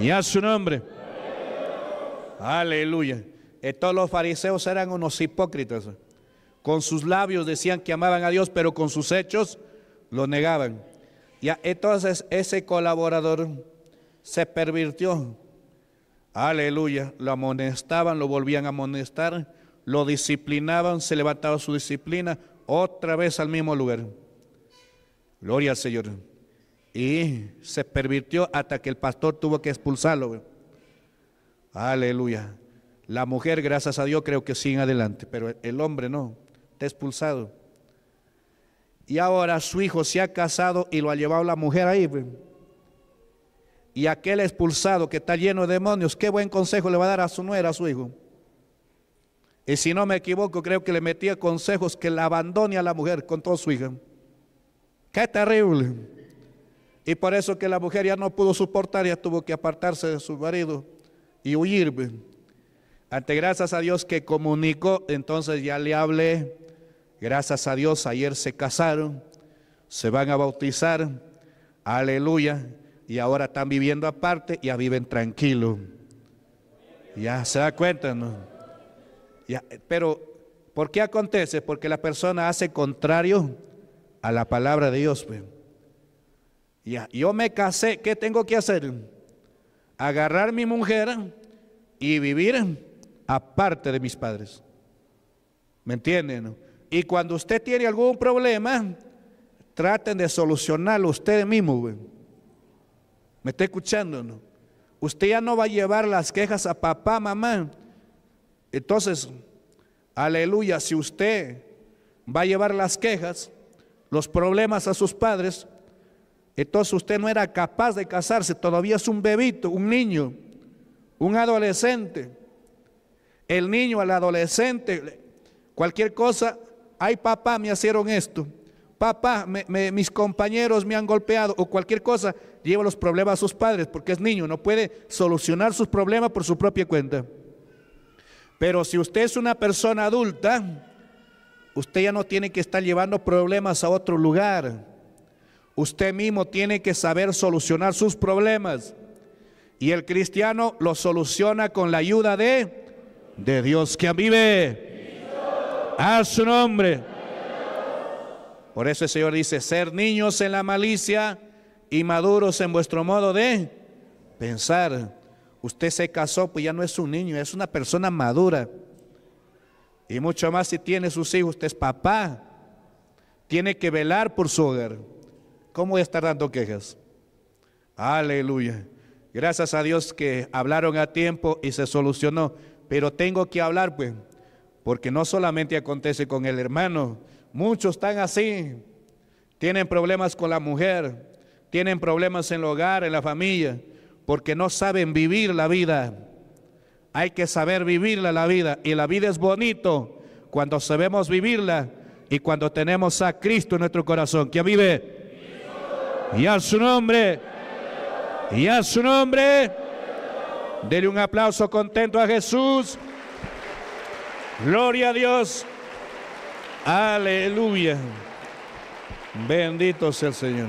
y a su nombre. Aleluya. Eh, todos los fariseos eran unos hipócritas. Con sus labios decían que amaban a Dios, pero con sus hechos lo negaban. Y entonces ese colaborador se pervirtió. Aleluya. Lo amonestaban, lo volvían a amonestar, lo disciplinaban, se levantaba su disciplina otra vez al mismo lugar. Gloria al Señor. Y se pervirtió hasta que el pastor tuvo que expulsarlo. Aleluya. La mujer, gracias a Dios, creo que sigue adelante, pero el hombre no, está expulsado. Y ahora su hijo se ha casado y lo ha llevado la mujer ahí. Y aquel expulsado que está lleno de demonios, qué buen consejo le va a dar a su nuera, a su hijo. Y si no me equivoco, creo que le metía consejos que le abandone a la mujer con toda su hija. Qué terrible. Y por eso que la mujer ya no pudo soportar, ya tuvo que apartarse de su marido y huir. Ante gracias a Dios que comunicó, entonces ya le hablé. Gracias a Dios, ayer se casaron, se van a bautizar. Aleluya. Y ahora están viviendo aparte, ya viven tranquilos. Ya se da cuenta, ¿no? pero, ¿por qué acontece? Porque la persona hace contrario a la palabra de Dios. Pues yo me casé, ¿qué tengo que hacer? Agarrar mi mujer y vivir aparte de mis padres. ¿Me entienden? Y cuando usted tiene algún problema, traten de solucionarlo usted mismo ¿Me está escuchando? Usted ya no va a llevar las quejas a papá, mamá. Entonces, aleluya, si usted va a llevar las quejas, los problemas a sus padres, entonces usted no era capaz de casarse, todavía es un bebito, un niño, un adolescente. El niño, el adolescente, cualquier cosa, ay papá, me hicieron esto, papá, mis compañeros me han golpeado o cualquier cosa, lleva los problemas a sus padres porque es niño, no puede solucionar sus problemas por su propia cuenta. Pero si usted es una persona adulta, usted ya no tiene que estar llevando problemas a otro lugar. Usted mismo tiene que saber solucionar sus problemas. Y el cristiano lo soluciona con la ayuda de, de Dios que vive. A su nombre. Por eso el Señor dice, ser niños en la malicia y maduros en vuestro modo de pensar. Usted se casó, pues ya no es un niño, es una persona madura. Y mucho más si tiene sus hijos, usted es papá. Tiene que velar por su hogar. ¿Cómo voy a estar dando quejas? Aleluya. Gracias a Dios que hablaron a tiempo y se solucionó. Pero tengo que hablar, pues, porque no solamente acontece con el hermano. Muchos están así. Tienen problemas con la mujer, tienen problemas en el hogar, en la familia, porque no saben vivir la vida. Hay que saber vivirla la vida. Y la vida es bonito cuando sabemos vivirla y cuando tenemos a Cristo en nuestro corazón. que vive? y a su nombre, y a su nombre. Dele un aplauso contento a Jesús. Gloria a Dios. Aleluya. Bendito sea el Señor.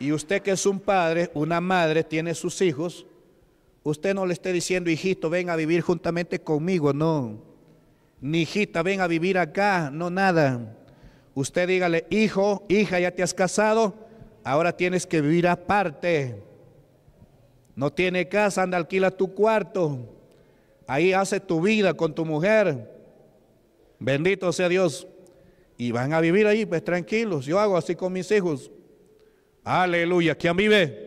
Y usted que es un padre, una madre, tiene sus hijos, usted no le esté diciendo, hijito, ven a vivir juntamente conmigo, no. Ni hijita, ven a vivir acá, no nada. Usted dígale, hijo, hija, ya te has casado, ahora tienes que vivir aparte. No tiene casa, anda, alquila tu cuarto. Ahí hace tu vida con tu mujer. Bendito sea Dios. Y van a vivir ahí, pues tranquilos. Yo hago así con mis hijos. Aleluya. ¿Quién vive?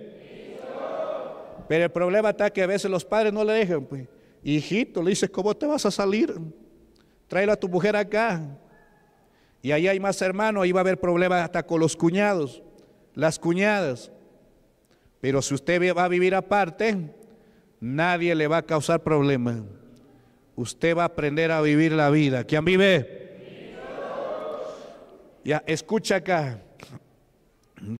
Pero el problema está que a veces los padres no le dejan. Pues. Hijito, le dices, ¿cómo te vas a salir? Tráelo a tu mujer acá. Y ahí hay más hermanos, ahí va a haber problemas hasta con los cuñados, las cuñadas. Pero si usted va a vivir aparte, nadie le va a causar problemas. Usted va a aprender a vivir la vida. ¿Quién vive? Ya, escucha acá.